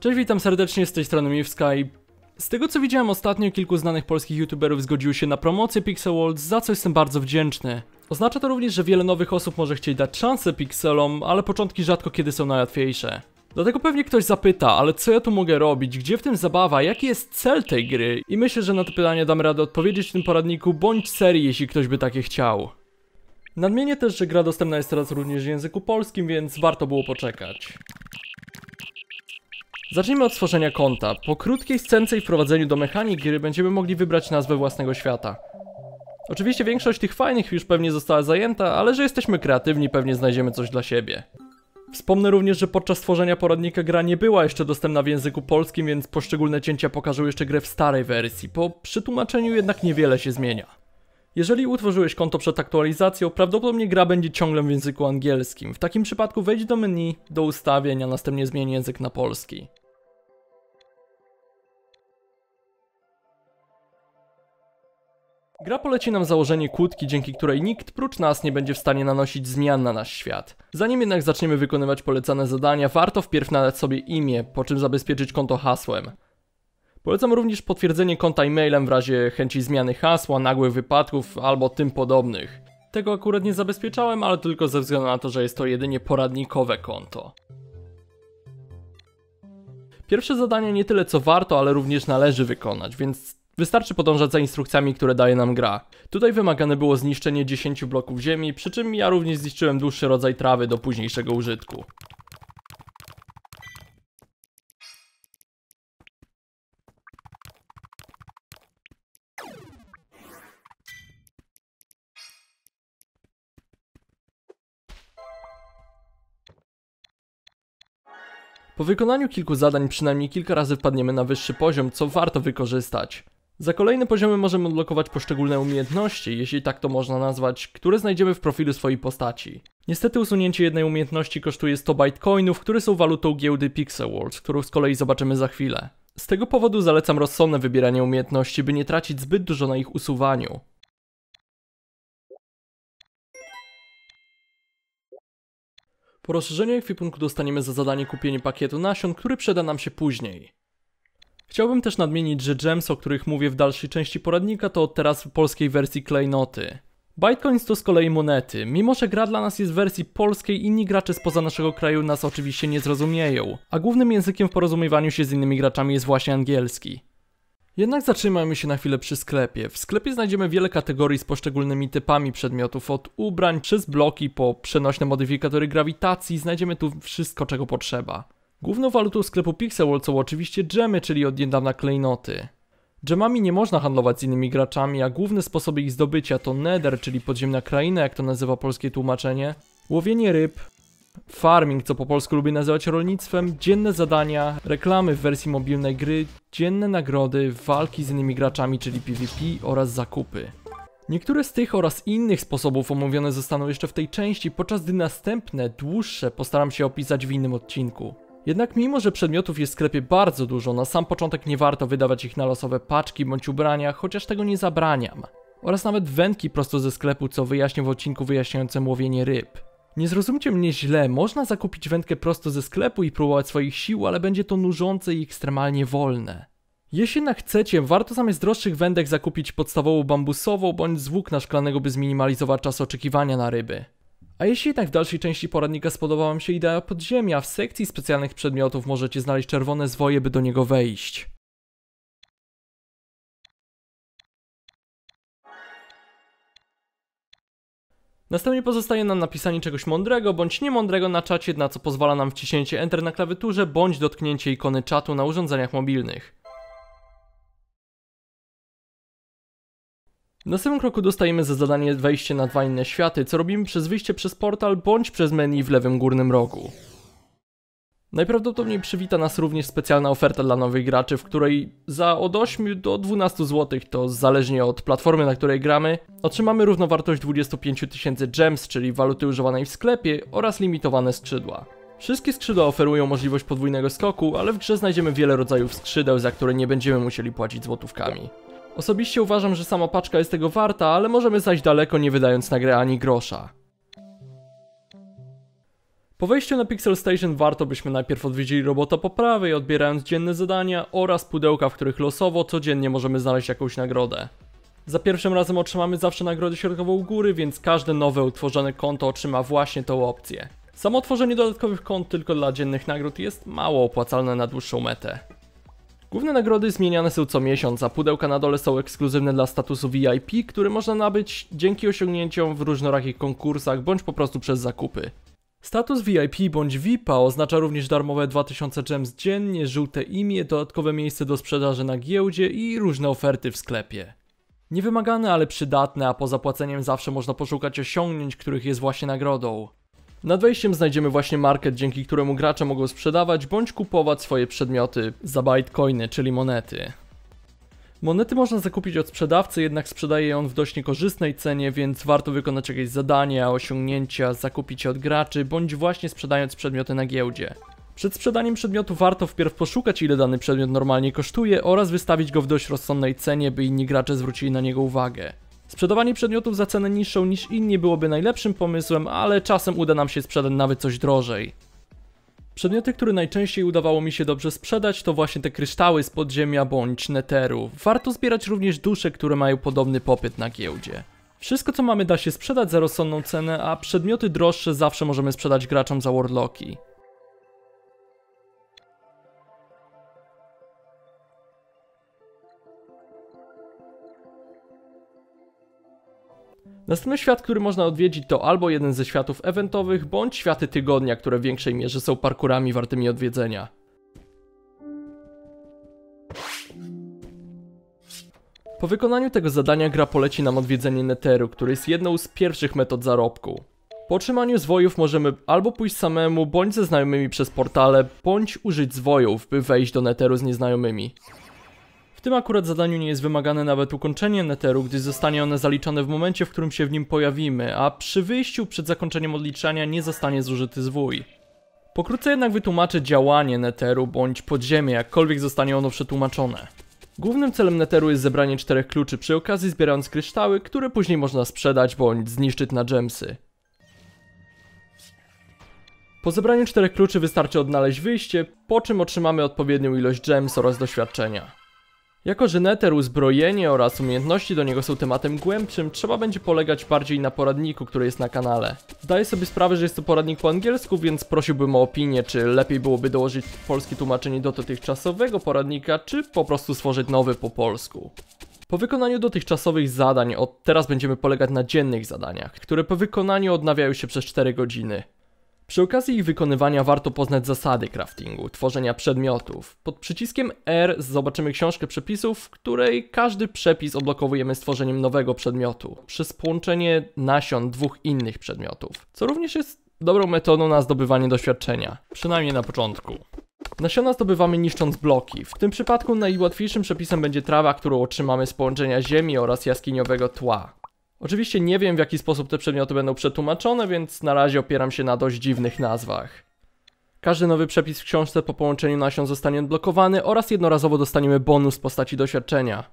Cześć, witam serdecznie, z tej strony Miwska i z tego co widziałem ostatnio, kilku znanych polskich youtuberów zgodziło się na promocję Pixel World, za co jestem bardzo wdzięczny. Oznacza to również, że wiele nowych osób może chcieć dać szansę pixelom, ale początki rzadko kiedy są najłatwiejsze. Dlatego pewnie ktoś zapyta, ale co ja tu mogę robić, gdzie w tym zabawa, jaki jest cel tej gry? I myślę, że na to pytanie dam radę odpowiedzieć w tym poradniku, bądź serii, jeśli ktoś by takie chciał. Nadmienię też, że gra dostępna jest teraz również w języku polskim, więc warto było poczekać. Zacznijmy od stworzenia konta. Po krótkiej scence i wprowadzeniu do mechaniki gry będziemy mogli wybrać nazwę własnego świata. Oczywiście większość tych fajnych już pewnie została zajęta, ale że jesteśmy kreatywni pewnie znajdziemy coś dla siebie. Wspomnę również, że podczas tworzenia poradnika gra nie była jeszcze dostępna w języku polskim, więc poszczególne cięcia pokażą jeszcze grę w starej wersji. Po przetłumaczeniu jednak niewiele się zmienia. Jeżeli utworzyłeś konto przed aktualizacją, prawdopodobnie gra będzie ciągle w języku angielskim. W takim przypadku wejdź do menu, do ustawień, a następnie zmień język na polski. Gra poleci nam założenie kłódki, dzięki której nikt prócz nas nie będzie w stanie nanosić zmian na nasz świat. Zanim jednak zaczniemy wykonywać polecane zadania, warto wpierw nadać sobie imię, po czym zabezpieczyć konto hasłem. Polecam również potwierdzenie konta e-mailem w razie chęci zmiany hasła, nagłych wypadków albo tym podobnych. Tego akurat nie zabezpieczałem, ale tylko ze względu na to, że jest to jedynie poradnikowe konto. Pierwsze zadanie nie tyle co warto, ale również należy wykonać, więc Wystarczy podążać za instrukcjami, które daje nam gra. Tutaj wymagane było zniszczenie 10 bloków ziemi, przy czym ja również zniszczyłem dłuższy rodzaj trawy do późniejszego użytku. Po wykonaniu kilku zadań przynajmniej kilka razy wpadniemy na wyższy poziom, co warto wykorzystać. Za kolejne poziomy możemy odlokować poszczególne umiejętności, jeśli tak to można nazwać, które znajdziemy w profilu swojej postaci. Niestety usunięcie jednej umiejętności kosztuje 100 bitcoinów, które są walutą giełdy World, którą z kolei zobaczymy za chwilę. Z tego powodu zalecam rozsądne wybieranie umiejętności, by nie tracić zbyt dużo na ich usuwaniu. Po rozszerzeniu ekwipunku dostaniemy za zadanie kupienie pakietu nasion, który przyda nam się później. Chciałbym też nadmienić, że gems, o których mówię w dalszej części poradnika, to teraz w polskiej wersji klejnoty. Bitcoins to z kolei monety. Mimo, że gra dla nas jest w wersji polskiej, inni gracze spoza naszego kraju nas oczywiście nie zrozumieją, a głównym językiem w porozumiewaniu się z innymi graczami jest właśnie angielski. Jednak zatrzymajmy się na chwilę przy sklepie. W sklepie znajdziemy wiele kategorii z poszczególnymi typami przedmiotów, od ubrań przez bloki po przenośne modyfikatory grawitacji, znajdziemy tu wszystko czego potrzeba. Główną walutą sklepu Pixelworld są oczywiście dżemy, czyli od niedawna klejnoty. Dżemami nie można handlować z innymi graczami, a główne sposoby ich zdobycia to nether, czyli podziemna kraina, jak to nazywa polskie tłumaczenie, łowienie ryb, farming, co po polsku lubię nazywać rolnictwem, dzienne zadania, reklamy w wersji mobilnej gry, dzienne nagrody, walki z innymi graczami, czyli PvP oraz zakupy. Niektóre z tych oraz innych sposobów omówione zostaną jeszcze w tej części, podczas gdy następne, dłuższe postaram się opisać w innym odcinku. Jednak mimo, że przedmiotów jest w sklepie bardzo dużo, na sam początek nie warto wydawać ich na losowe paczki bądź ubrania, chociaż tego nie zabraniam. Oraz nawet wędki prosto ze sklepu, co wyjaśnię w odcinku wyjaśniającym łowienie ryb. Nie zrozumcie mnie źle, można zakupić wędkę prosto ze sklepu i próbować swoich sił, ale będzie to nużące i ekstremalnie wolne. Jeśli jednak chcecie, warto zamiast droższych wędek zakupić podstawową bambusową bądź z włókna szklanego, by zminimalizować czas oczekiwania na ryby. A jeśli jednak w dalszej części poradnika spodobała Wam się idea podziemia, w sekcji specjalnych przedmiotów możecie znaleźć czerwone zwoje, by do niego wejść. Następnie pozostaje nam napisanie czegoś mądrego bądź niemądrego na czacie, na co pozwala nam wciśnięcie Enter na klawiaturze bądź dotknięcie ikony czatu na urządzeniach mobilnych. W następnym kroku dostajemy za zadanie wejście na dwa inne światy, co robimy przez wyjście przez portal bądź przez menu w lewym górnym rogu. Najprawdopodobniej przywita nas również specjalna oferta dla nowych graczy, w której za od 8 do 12 zł, to zależnie od platformy, na której gramy, otrzymamy równowartość 25 tysięcy gems, czyli waluty używanej w sklepie oraz limitowane skrzydła. Wszystkie skrzydła oferują możliwość podwójnego skoku, ale w grze znajdziemy wiele rodzajów skrzydeł, za które nie będziemy musieli płacić złotówkami. Osobiście uważam, że sama paczka jest tego warta, ale możemy zajść daleko nie wydając na grę ani grosza. Po wejściu na Pixel Station warto byśmy najpierw odwiedzili robota po prawej, odbierając dzienne zadania oraz pudełka, w których losowo codziennie możemy znaleźć jakąś nagrodę. Za pierwszym razem otrzymamy zawsze nagrodę środkową u góry, więc każde nowe utworzone konto otrzyma właśnie tą opcję. Samo tworzenie dodatkowych kont tylko dla dziennych nagród jest mało opłacalne na dłuższą metę. Główne nagrody zmieniane są co miesiąc, a pudełka na dole są ekskluzywne dla statusu VIP, który można nabyć dzięki osiągnięciom w różnorakich konkursach bądź po prostu przez zakupy. Status VIP bądź VIPa oznacza również darmowe 2000 gems dziennie, żółte imię, dodatkowe miejsce do sprzedaży na giełdzie i różne oferty w sklepie. Niewymagane, ale przydatne, a po zapłaceniem zawsze można poszukać osiągnięć, których jest właśnie nagrodą. Nad wejściem znajdziemy właśnie market, dzięki któremu gracze mogą sprzedawać bądź kupować swoje przedmioty za bitcoiny, czyli monety. Monety można zakupić od sprzedawcy, jednak sprzedaje je on w dość niekorzystnej cenie, więc warto wykonać jakieś zadania, osiągnięcia, zakupić je od graczy, bądź właśnie sprzedając przedmioty na giełdzie. Przed sprzedaniem przedmiotu warto wpierw poszukać ile dany przedmiot normalnie kosztuje oraz wystawić go w dość rozsądnej cenie, by inni gracze zwrócili na niego uwagę. Sprzedawanie przedmiotów za cenę niższą niż inni byłoby najlepszym pomysłem, ale czasem uda nam się sprzedać nawet coś drożej. Przedmioty, które najczęściej udawało mi się dobrze sprzedać to właśnie te kryształy z podziemia bądź neteru. Warto zbierać również dusze, które mają podobny popyt na giełdzie. Wszystko co mamy da się sprzedać za rozsądną cenę, a przedmioty droższe zawsze możemy sprzedać graczom za warlocki. Następny świat, który można odwiedzić to albo jeden ze światów eventowych, bądź światy tygodnia, które w większej mierze są parkurami wartymi odwiedzenia. Po wykonaniu tego zadania gra poleci nam odwiedzenie Netheru, który jest jedną z pierwszych metod zarobku. Po otrzymaniu zwojów możemy albo pójść samemu, bądź ze znajomymi przez portale, bądź użyć zwojów, by wejść do Netheru z nieznajomymi tym akurat zadaniu nie jest wymagane nawet ukończenie netheru, gdyż zostanie one zaliczone w momencie, w którym się w nim pojawimy, a przy wyjściu przed zakończeniem odliczania nie zostanie zużyty zwój. Pokrótce jednak wytłumaczę działanie netheru bądź podziemie, jakkolwiek zostanie ono przetłumaczone. Głównym celem netheru jest zebranie czterech kluczy, przy okazji zbierając kryształy, które później można sprzedać bądź zniszczyć na gemsy. Po zebraniu czterech kluczy wystarczy odnaleźć wyjście, po czym otrzymamy odpowiednią ilość gems oraz doświadczenia. Jako, że neter, uzbrojenie oraz umiejętności do niego są tematem głębszym, trzeba będzie polegać bardziej na poradniku, który jest na kanale. Zdaję sobie sprawę, że jest to poradnik po angielsku, więc prosiłbym o opinię, czy lepiej byłoby dołożyć polskie tłumaczenie do dotychczasowego poradnika, czy po prostu stworzyć nowy po polsku. Po wykonaniu dotychczasowych zadań, od teraz będziemy polegać na dziennych zadaniach, które po wykonaniu odnawiają się przez 4 godziny. Przy okazji ich wykonywania warto poznać zasady craftingu, tworzenia przedmiotów. Pod przyciskiem R zobaczymy książkę przepisów, w której każdy przepis odblokowujemy stworzeniem nowego przedmiotu przez połączenie nasion dwóch innych przedmiotów, co również jest dobrą metodą na zdobywanie doświadczenia, przynajmniej na początku. Nasiona zdobywamy niszcząc bloki. W tym przypadku najłatwiejszym przepisem będzie trawa, którą otrzymamy z połączenia ziemi oraz jaskiniowego tła. Oczywiście nie wiem w jaki sposób te przedmioty będą przetłumaczone, więc na razie opieram się na dość dziwnych nazwach. Każdy nowy przepis w książce po połączeniu nasion zostanie odblokowany oraz jednorazowo dostaniemy bonus w postaci doświadczenia.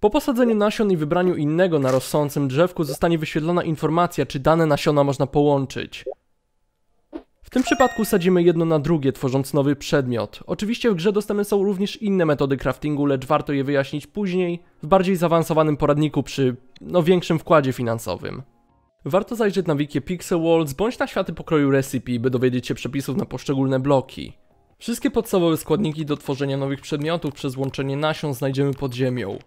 Po posadzeniu nasion i wybraniu innego na rosnącym drzewku zostanie wyświetlona informacja, czy dane nasiona można połączyć. W tym przypadku sadzimy jedno na drugie, tworząc nowy przedmiot. Oczywiście w grze dostępne są również inne metody craftingu, lecz warto je wyjaśnić później, w bardziej zaawansowanym poradniku przy, no większym wkładzie finansowym. Warto zajrzeć na wikie Pixel Worlds bądź na światy pokroju Recipe, by dowiedzieć się przepisów na poszczególne bloki. Wszystkie podstawowe składniki do tworzenia nowych przedmiotów przez łączenie nasion znajdziemy pod ziemią.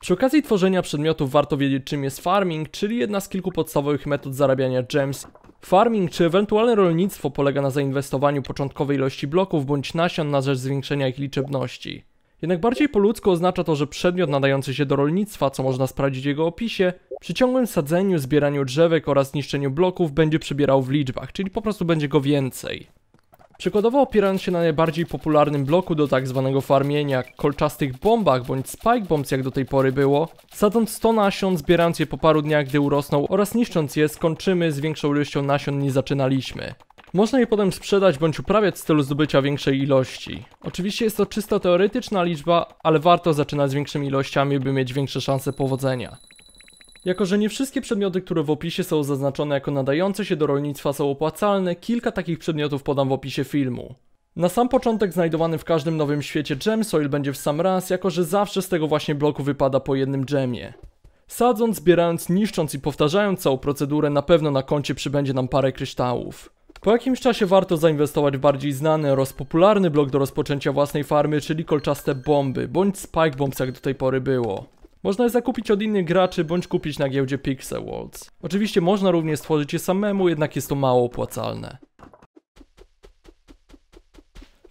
Przy okazji tworzenia przedmiotów warto wiedzieć czym jest farming, czyli jedna z kilku podstawowych metod zarabiania gems Farming czy ewentualne rolnictwo polega na zainwestowaniu początkowej ilości bloków bądź nasion na rzecz zwiększenia ich liczebności. Jednak bardziej po ludzku oznacza to, że przedmiot nadający się do rolnictwa, co można sprawdzić w jego opisie, przy ciągłym sadzeniu, zbieraniu drzewek oraz niszczeniu bloków będzie przybierał w liczbach, czyli po prostu będzie go więcej. Przykładowo opierając się na najbardziej popularnym bloku do tak zwanego farmienia, kolczastych bombach bądź spike bombs jak do tej pory było, sadząc 100 nasion, zbierając je po paru dniach gdy urosną oraz niszcząc je skończymy z większą ilością nasion niż zaczynaliśmy. Można je potem sprzedać bądź uprawiać w celu zdobycia większej ilości. Oczywiście jest to czysto teoretyczna liczba, ale warto zaczynać z większymi ilościami, by mieć większe szanse powodzenia. Jako, że nie wszystkie przedmioty, które w opisie są zaznaczone jako nadające się do rolnictwa są opłacalne, kilka takich przedmiotów podam w opisie filmu. Na sam początek znajdowany w każdym nowym świecie gem soil będzie w sam raz, jako że zawsze z tego właśnie bloku wypada po jednym gemie. Sadząc, zbierając, niszcząc i powtarzając całą procedurę na pewno na koncie przybędzie nam parę kryształów. Po jakimś czasie warto zainwestować w bardziej znany oraz popularny blok do rozpoczęcia własnej farmy, czyli kolczaste bomby, bądź spike bombs jak do tej pory było. Można je zakupić od innych graczy bądź kupić na giełdzie Pixel Worlds. Oczywiście można również stworzyć je samemu, jednak jest to mało opłacalne.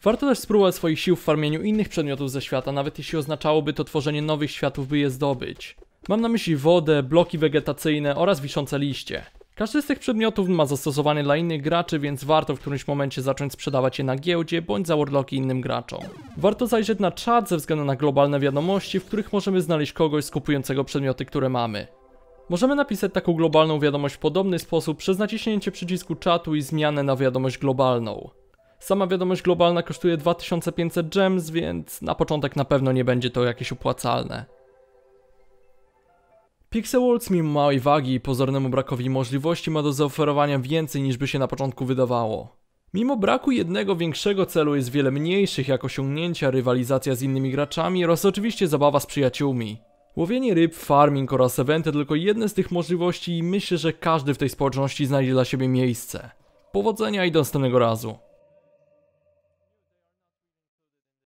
Warto też spróbować swoich sił w farmieniu innych przedmiotów ze świata, nawet jeśli oznaczałoby to tworzenie nowych światów, by je zdobyć. Mam na myśli wodę, bloki wegetacyjne oraz wiszące liście. Każdy z tych przedmiotów ma zastosowanie dla innych graczy, więc warto w którymś momencie zacząć sprzedawać je na giełdzie bądź za urloki innym graczom. Warto zajrzeć na czat ze względu na globalne wiadomości, w których możemy znaleźć kogoś skupującego przedmioty, które mamy. Możemy napisać taką globalną wiadomość w podobny sposób przez naciśnięcie przycisku czatu i zmianę na wiadomość globalną. Sama wiadomość globalna kosztuje 2500 gems, więc na początek na pewno nie będzie to jakieś opłacalne. Pixelworks mimo małej wagi i pozornemu brakowi możliwości ma do zaoferowania więcej niż by się na początku wydawało. Mimo braku jednego większego celu jest wiele mniejszych jak osiągnięcia, rywalizacja z innymi graczami oraz oczywiście zabawa z przyjaciółmi. Łowienie ryb, farming oraz eventy tylko jedne z tych możliwości i myślę, że każdy w tej społeczności znajdzie dla siebie miejsce. Powodzenia i do następnego razu.